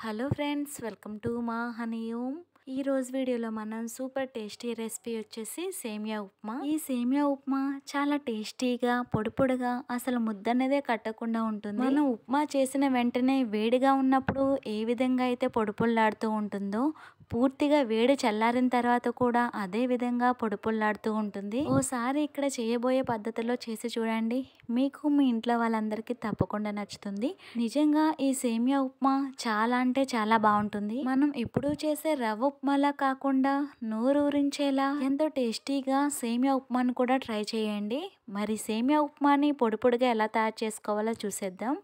hello friends welcome to మా ఓమ్ ఈ రోజు వీడియోలో మనం సూపర్ టేస్టీ రెసిపీ వచ్చేసి సేమియా ఉప్మా ఈ సేమియా ఉప్మా చాలా టేస్టీగా పొడి పొడిగా అసలు ముద్ద అనేదే కట్టకుండా ఉంటుంది మనం ఉప్మా చేసిన వెంటనే వేడిగా ఉన్నప్పుడు ఏ విధంగా అయితే పొడి ఉంటుందో పూర్తిగా వేడి చల్లారిన తర్వాత కూడా అదే విధంగా పొడుపుల్లాడుతూ ఉంటుంది ఓసారి ఇక్కడ చేయబోయే పద్ధతిలో చేసి చూడండి మీకు మీ ఇంట్లో వాళ్ళందరికీ తప్పకుండా నచ్చుతుంది నిజంగా ఈ సేమియా ఉప్మా చాలా అంటే చాలా బాగుంటుంది మనం ఎప్పుడు చేసే రవ్వ ఉప్మాలా కాకుండా నోరూరించేలా ఎంతో టేస్టీగా సేమియా ఉప్మాను కూడా ట్రై చేయండి మరి సేమియా ఉప్మాని పొడి ఎలా తయారు చేసుకోవాలో చూసేద్దాం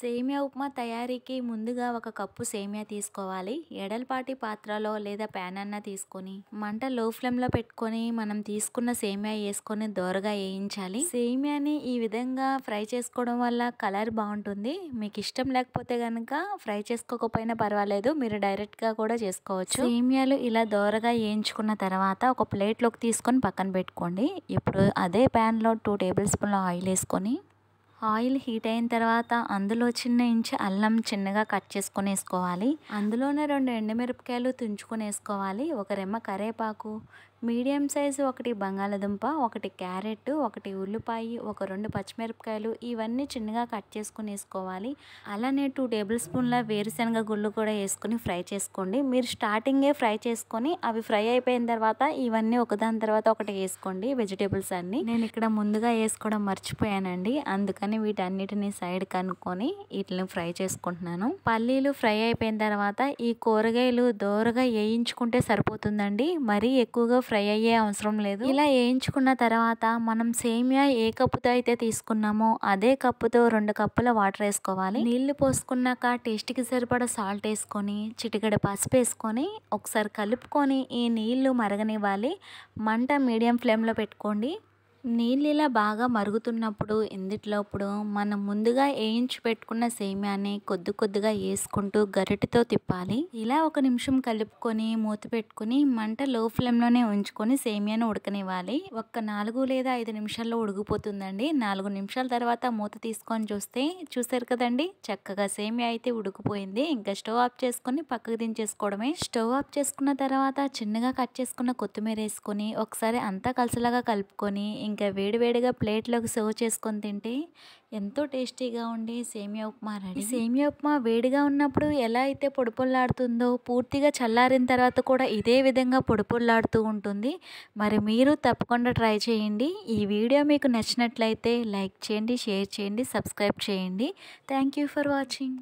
సేమియా ఉప్మా తయారీకి ముందుగా ఒక కప్పు సేమియా తీసుకోవాలి ఎడల్పాటి పాత్రలో లేదా ప్యాన్ అన్న తీసుకొని మంట లో ఫ్లేమ్లో పెట్టుకొని మనం తీసుకున్న సేమియా వేసుకొని దోరగా వేయించాలి సేమియాని ఈ విధంగా ఫ్రై చేసుకోవడం వల్ల కలర్ బాగుంటుంది మీకు ఇష్టం లేకపోతే కనుక ఫ్రై చేసుకోకపోయినా పర్వాలేదు మీరు డైరెక్ట్గా కూడా చేసుకోవచ్చు సేమియాలు ఇలా దోరగా వేయించుకున్న తర్వాత ఒక ప్లేట్లోకి తీసుకొని పక్కన పెట్టుకోండి ఇప్పుడు అదే ప్యాన్లో టూ టేబుల్ స్పూన్ల ఆయిల్ వేసుకొని ఆయిల్ హీట్ అయిన తర్వాత అందులో చిన్న ఇంచు అల్లం చిన్నగా కట్ చేసుకొని వేసుకోవాలి అందులోనే రెండు ఎండుమిరపకాయలు తుంచుకొని వేసుకోవాలి ఒక రెమ్మ కరేపాకు మీడియం సైజు ఒకటి బంగాళదుంప ఒకటి క్యారెట్ ఒకటి ఉల్లిపాయ ఒక రెండు పచ్చిమిరపకాయలు ఇవన్నీ చిన్నగా కట్ చేసుకుని వేసుకోవాలి అలానే టూ టేబుల్ స్పూన్ల వేరుశనగ గుళ్ళు కూడా వేసుకుని ఫ్రై చేసుకోండి మీరు స్టార్టింగే ఫ్రై చేసుకొని అవి ఫ్రై అయిపోయిన తర్వాత ఇవన్నీ ఒకదాని తర్వాత ఒకటి వేసుకోండి వెజిటేబుల్స్ అన్నీ నేను ఇక్కడ ముందుగా వేసుకోవడం మర్చిపోయానండి అందుకని వీటన్నిటిని సైడ్ కనుక్కొని వీటిని ఫ్రై చేసుకుంటున్నాను పల్లీలు ఫ్రై అయిపోయిన తర్వాత ఈ కూరగాయలు దోరగా వేయించుకుంటే సరిపోతుందండి మరీ ఎక్కువగా ఫ్రై అయ్యే అవసరం లేదు ఇలా వేయించుకున్న తర్వాత మనం సేమియా ఏ కప్పుతో అయితే తీసుకున్నామో అదే కప్పుతో రెండు కప్పుల వాటర్ వేసుకోవాలి నీళ్లు పోసుకున్నాక టేస్ట్కి సరిపడా సాల్ట్ వేసుకొని చిటికడ పసుపు వేసుకొని ఒకసారి కలుపుకొని ఈ నీళ్లు మరగనివ్వాలి మంట మీడియం ఫ్లేమ్లో పెట్టుకోండి నీళ్ళు ఇలా బాగా మరుగుతున్నప్పుడు అప్పుడు మనం ముందుగా వేయించి పెట్టుకున్న సేమ్యాన్ని కొద్ది కొద్దిగా వేసుకుంటూ గరిటితో తిప్పాలి ఇలా ఒక నిమిషం కలుపుకొని మూత పెట్టుకుని మంట లో ఫ్లేమ్లోనే ఉంచుకొని సేమ్యాను ఉడకనివ్వాలి ఒక్క నాలుగు లేదా ఐదు నిమిషాల్లో ఉడికిపోతుందండి నాలుగు నిమిషాల తర్వాత మూత తీసుకొని చూస్తే చూసారు కదండి చక్కగా సేమ్యా అయితే ఉడికిపోయింది ఇంకా స్టవ్ ఆఫ్ చేసుకొని పక్కకు దించేసుకోవడమే స్టవ్ ఆఫ్ చేసుకున్న తర్వాత చిన్నగా కట్ చేసుకున్న కొత్తిమీర వేసుకొని ఒకసారి అంతా కలిసిలాగా కలుపుకొని ఇంకా వేడివేడిగా ప్లేట్లోకి సర్వ్ చేసుకొని తింటే ఎంతో టేస్టీగా ఉండి సేమియా ఉప్మా రెడీ సేమియా ఉప్మా వేడిగా ఉన్నప్పుడు ఎలా అయితే పొడిపొల్లాడుతుందో పూర్తిగా చల్లారిన తర్వాత కూడా ఇదే విధంగా పొడిపొల్లాడుతూ ఉంటుంది మరి మీరు తప్పకుండా ట్రై చేయండి ఈ వీడియో మీకు నచ్చినట్లయితే లైక్ చేయండి షేర్ చేయండి సబ్స్క్రైబ్ చేయండి థ్యాంక్ యూ ఫర్ వాచింగ్